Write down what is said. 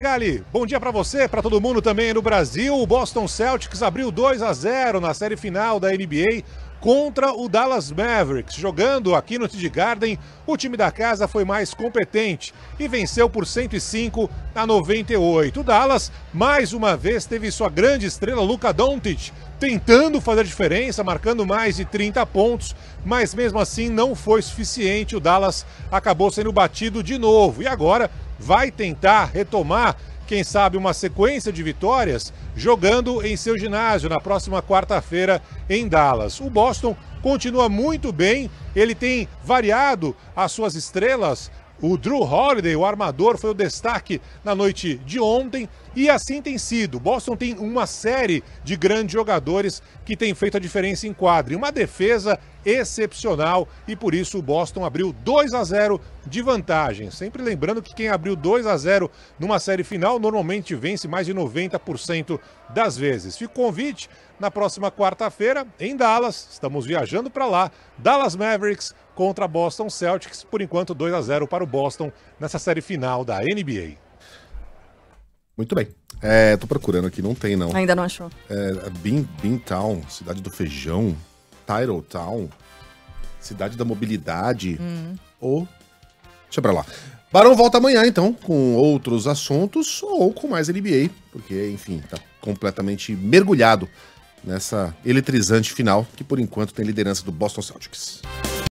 Gali, bom dia para você, para todo mundo também no Brasil. O Boston Celtics abriu 2 a 0 na série final da NBA contra o Dallas Mavericks. Jogando aqui no TD Garden, o time da casa foi mais competente e venceu por 105 a 98. O Dallas, mais uma vez, teve sua grande estrela Luka Doncic tentando fazer diferença, marcando mais de 30 pontos, mas mesmo assim não foi suficiente. O Dallas acabou sendo batido de novo. E agora vai tentar retomar, quem sabe, uma sequência de vitórias jogando em seu ginásio na próxima quarta-feira em Dallas. O Boston continua muito bem, ele tem variado as suas estrelas o Drew Holiday, o armador, foi o destaque na noite de ontem e assim tem sido. Boston tem uma série de grandes jogadores que tem feito a diferença em quadra. Uma defesa excepcional e por isso o Boston abriu 2 a 0 de vantagem. Sempre lembrando que quem abriu 2 a 0 numa série final normalmente vence mais de 90% das vezes. Fica o convite na próxima quarta-feira em Dallas. Estamos viajando para lá. Dallas Mavericks contra Boston Celtics, por enquanto 2 a 0 para o Boston nessa série final da NBA. Muito bem. É, tô procurando aqui, não tem não. Ainda não achou. É, Bean, Cidade do Feijão, Town Cidade da Mobilidade, hum. ou... Deixa pra lá. Barão volta amanhã, então, com outros assuntos ou com mais NBA, porque, enfim, tá completamente mergulhado nessa eletrizante final, que por enquanto tem liderança do Boston Celtics.